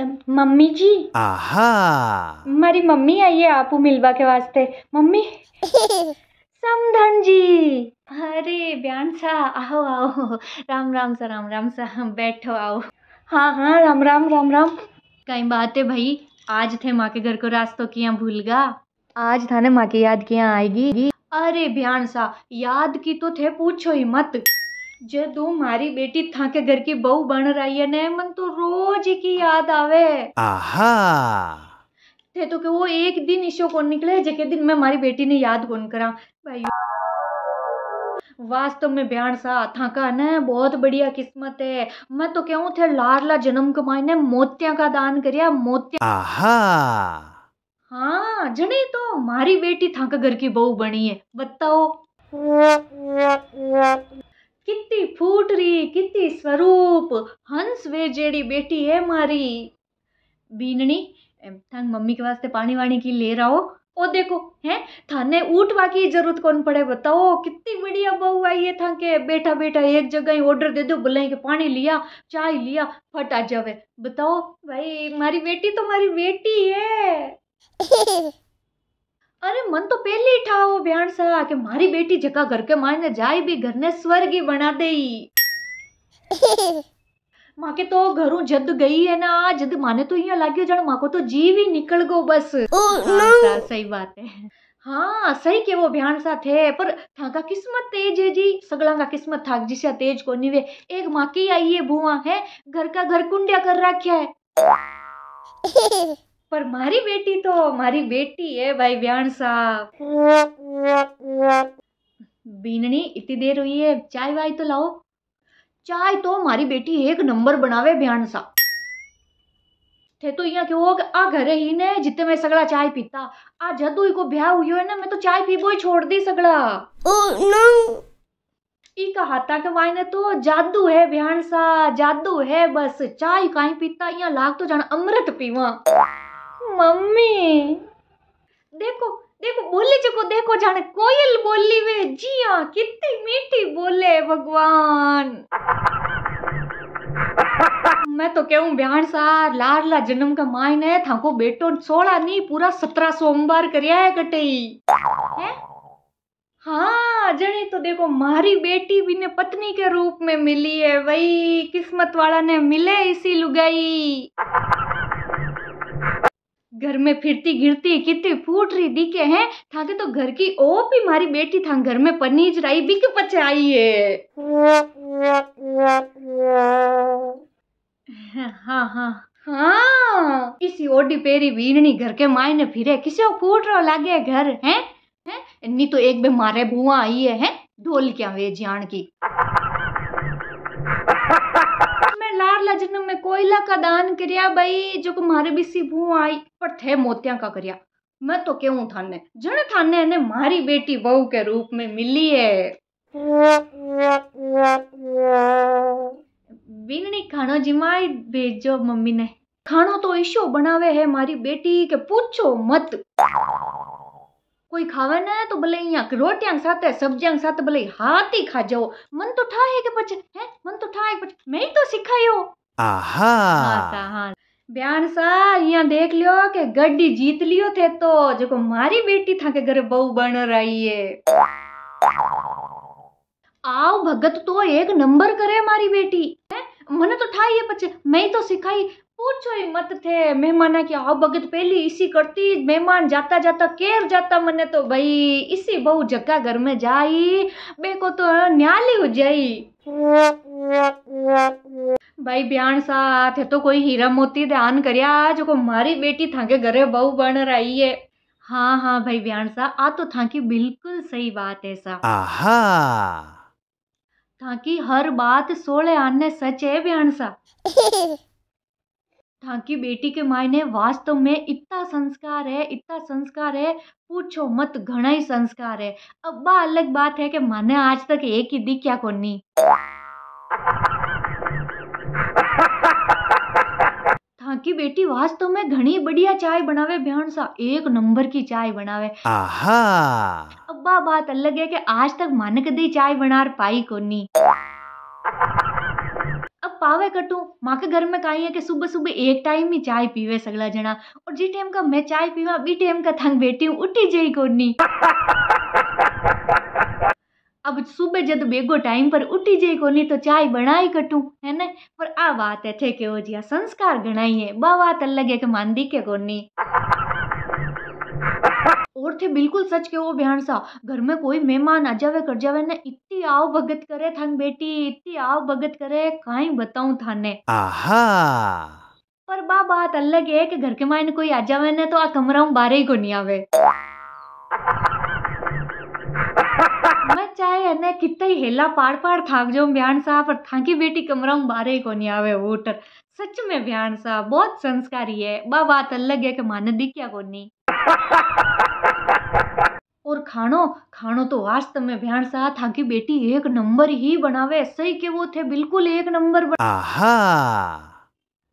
Mummy जी आहा मारी mummy आई है आपू मिलवा के वास्ते मम्मी समधन जी अरे बयान सा आओ आओ राम राम सा राम राम सा हम बैठो आओ हाँ हाँ राम राम राम राम कई बात है भाई आज थे माँ के घर को रास्तों यहाँ भूल गा आज था माँ की याद किया आएगी अरे बयान सा याद की तो थे पूछो ही मत मारी बेटी था के घर की बहू बन रही है ને मन तो रोज की याद आवे आहा थे तो के वो एक दिन इशो कौन निकले जके दिन मैं मारी बेटी ने याद कौन करा भाई वास्तव में बयान सा था का न बहुत बढ़िया किस्मत है मैं तो कहूँ थे लारला जन्म कमाई ने मोतिया का दान करिया मोतिया आहा हाँ जने तो मारी बेटी था का घर की बहू बनी है बताओ कितनी फूटरी कितनी स्वरूप हंस वे जेड़ी बेटी है मारी बीननी थंग मम्मी के वास्ते पानी वाणी की ले रहा हो ओ देखो है थाने उठवा की जरूरत कौन पड़े बताओ कितनी बढ़िया बहू आई है था के बेटा बेटा एक जगह ही ऑर्डर दे दो बोले के पानी लिया चाय लिया फट आ जावे बताओ भाई मारी बेटी तो मारी बेटी है अरे मन અરે મન તો પહેલી ઠાવો ભ્યાણ સા કે મારી બેટી જકા ઘર કે માને जाए भी घर ने स्वर्ग ही बना दे माँ के तो घरों जद गई है ना जद माने तो यहाँ लागे जान माँ को तो जीव ही निकल गो बस oh, no. हाँ, सही बात है हाँ सही के वो बयान सा थे पर था का किस्मत तेज है जी सगला का किस्मत था जिसे तेज को निवे एक माँ की आई है बुआ है घर का घर कुंडिया कर रखा है पर मारी बेटी तो मारी बेटी है भाई व्याण साहब बीननी इतनी देर हुई है चाय वाय तो लाओ चाय तो मारी बेटी एक नंबर बनावे ब्याण साहब थे तो यहाँ क्यों कि आ घर ही ने जितने मैं सगड़ा चाय पीता आ जदू को ब्याह हुई है ना मैं तो चाय पी ही छोड़ दी सगड़ा oh, no. ई कहाता के वाइने तो जादू है ब्याण सा जादू है बस चाय काई पीता यहाँ लाग तो जाना अमृत पीवा मम्मी देखो देखो बोली चुको देखो जाने कोयल बोली वे जी हाँ कितनी मीठी बोले भगवान मैं तो कहूँ ब्याण सार लाडला जन्म का मायने है था को बेटो सोलह नहीं पूरा सत्रह सोमवार करिया है कटई हाँ जने तो देखो मारी बेटी भी ने पत्नी के रूप में मिली है वही किस्मत वाला ने मिले इसी लुगाई में फिरती गिरती कितनी फूट रही दिखे हैं था तो घर की ओ भी मारी बेटी था घर में पनीज राई बिक पचाई है हाँ हाँ हाँ किसी ओडी पेरी वीरनी घर के मायने फिरे किसी फूट रहा लागे घर है, है? नी तो एक बे मारे बुआ आई है, है? ढोल क्या वे जान की पिछारला जन्म में कोयला का दान करिया भाई जो मारे बीसी भू आई पर थे मोतिया का करिया मैं तो केहूं थाने जन थाने ने मारी बेटी बहू के रूप में मिली है बीननी खानो जिमाई भेजो मम्मी ने खानो तो ईशो बनावे है मारी बेटी के पूछो मत કોઈ ખાવા के તો ભલે અહીંયા રોટિયા સાથે સબ્જીયા સાથે ભલે હાથી ખા જાઓ મન તો થાય કે પછી હે મન તો થાય पछ मैं ही तो सिखायो आहा हां बयान सा इया देख लियो के गड्डी जीत लियो थे तो जो मारी बेटी था के घर बहू बन रही है आओ भगत तो एक नंबर करे मारी बेटी है मन तो ठाई है पछ मैं तो सिखाई पूछो ही मत थे मेहमान है कि भगत पहली इसी करती मेहमान जाता जाता केर जाता मने तो भाई इसी बहु जगह घर में जाई बेको तो न्याली हो जाई भाई ब्याण सा थे तो कोई हीरा मोती ध्यान करया जो को मारी बेटी थाके घरे बहु बन रही है हाँ हाँ भाई ब्याण सा आ तो था की बिल्कुल सही बात है सा आहा। था की हर बात सोले आने सच है ब्याण सा ठाकी बेटी के मायने वास्तव में इतना संस्कार है इतना संस्कार है पूछो मत घना ही संस्कार है अब बा अलग बात है कि माने आज तक एक ही क्या कोनी ठाकी बेटी वास्तव में घनी बढ़िया चाय बनावे बहन सा एक नंबर की चाय बनावे आहा अब्बा बात अलग है कि आज तक माने कदी चाय बनार पाई कोनी पावे कटू माके घर में काई है कि सुबह सुबह एक टाइम ही चाय पीवे सगला जना और जी टाइम का मैं चाय पीवा बी टाइम का थंग बैठी हूँ उठी जाई कोनी अब सुबह जब बेगो टाइम पर उठी जाई कोनी तो चाय बनाई कटू है ना पर आ बात है थे के ओ जिया संस्कार गणाई है बा बात अलग है कि मान दी के कोनी थे बिल्कुल सच के वो बयान सा घर में कोई मेहमान आ जावे कर जावे ना इतनी आव भगत करे थान बेटी इतनी आव भगत करे काई बताऊं थाने आहा पर बा बात अलग है कि घर के मायने कोई आ जावे ना तो आ कमरा में बारे ही को नहीं आवे मैं चाहे अने कितने ही हेला पाड़ पाड़ थाक जो बयान साहब पर थाकी बेटी कमरा में बारे ही को नहीं आवे वोटर सच में बयान साहब बहुत संस्कारी है बा बात अलग है कि माने दिखिया को नहीं और खाणो खाणो तो वास्तव में भ्याण सा था कि बेटी एक नंबर ही बनावे सही के वो थे बिल्कुल एक नंबर आहा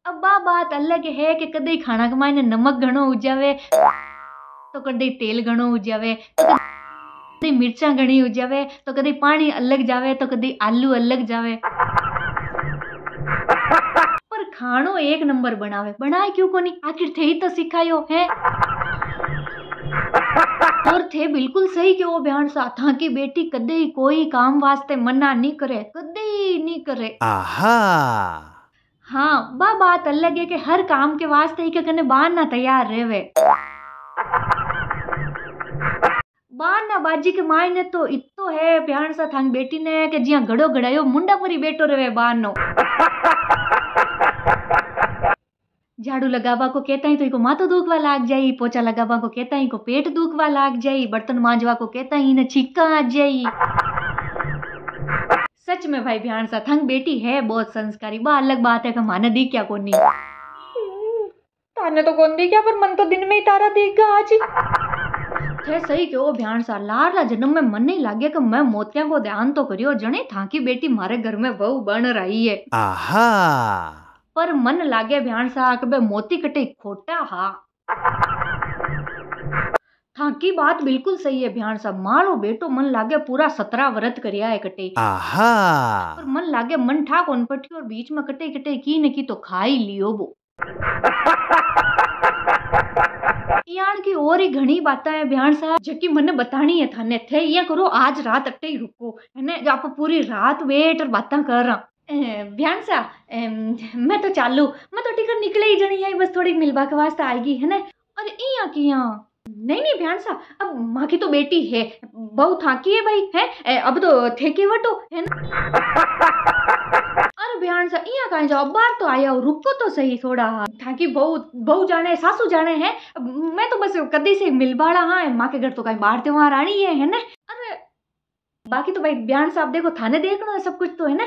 अब बा बात अलग है कि कदई खाना के मायने नमक घणो उजावे तो कदई तेल घणो उजावे तो कदई मिर्चा घणी उजावे तो कदई पानी अलग जावे तो कदई आलू अलग जावे पर खाणो एक नंबर बनावे बनाए क्यों कोनी आखिर थे ही तो सिखायो है और थे बिल्कुल सही कि वो बयान सा था कि बेटी कदे ही कोई काम वास्ते मना नहीं करे कदे ही नहीं करे आहा हाँ बा बात अलग है कि हर काम के वास्ते ही कने बाहर ना तैयार रहे वे बाहर ना बाजी के मायने तो इतो है प्यार सा थांग बेटी ने कि जिया घड़ो घड़ायो मुंडा पूरी बेटो रहे बाहर नो झाड़ू लगावा को कहता ही तो इको माथो दुखवा लाग जाई पोचा लगावा को कहता ही को पेट दुखवा लाग जाई बर्तन मांजवा को कहता ही ने छीका आ जाई सच में भाई ध्यान सा थंग बेटी है बहुत संस्कारी बा अलग बात है का माने दी क्या कोनी ताने तो कोन दी क्या पर मन तो दिन में ही तारा देगा आज है सही के ओ ध्यान सा लार ला जन्म में मन नहीं लागे कि मैं मोतिया को ध्यान तो करियो जने थाकी बेटी मारे घर में बहु बन रही है आहा पर मन लागे भ्यान सा कबे मोती कटे खोटा हा था की बात बिल्कुल सही है भ्यान सा मारो बेटो मन लागे पूरा सत्रह व्रत करिया है कटे आहा पर मन लागे मन ठा कोन पटी और बीच में कटे कटे की न की तो खाई लियो बो यान की और ही घनी बातें है बयान साहब जबकि मन बतानी है थाने थे ये करो आज रात अट्टे ही रुको है ना आप पूरी रात वेट और बातें कर रहा बयान सा मैं तो चालू मैं तो टिकट निकले ही जानी है बस थोड़ी मिलवा के वास्ते आएगी है ना और यहाँ की यहाँ नहीं नहीं बयान सा अब माँ की तो बेटी है बहु थाकी है भाई है अब तो थे के वटो है ना अरे बयान सा इया कहीं जाओ बाहर तो आया हो रुको तो सही थोड़ा थाकी बहुत बहु जाने सासू जाने हैं मैं तो बस कदी से मिल मिलबाड़ा हाँ माँ के घर तो कहीं बाहर त्योहार आनी है है ना बाकी तो भाई बयान साहब देखो थाने देख लो सब कुछ तो है ना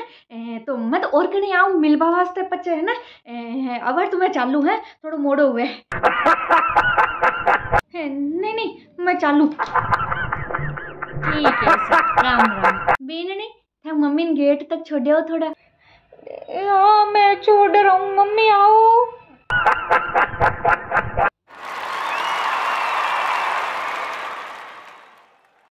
तो मैं तो और कहीं आऊँ मिलवा वास्ते पच्चे है ना अगर अवर तो तुम्हें चालू है थोड़ा मोड़ो हुए नहीं नहीं मैं चालू ठीक है राम राम मम्मी ने गेट तक छोड़े हो थोड़ा आ, हाँ, मैं छोड़ रहा हूँ मम्मी आओ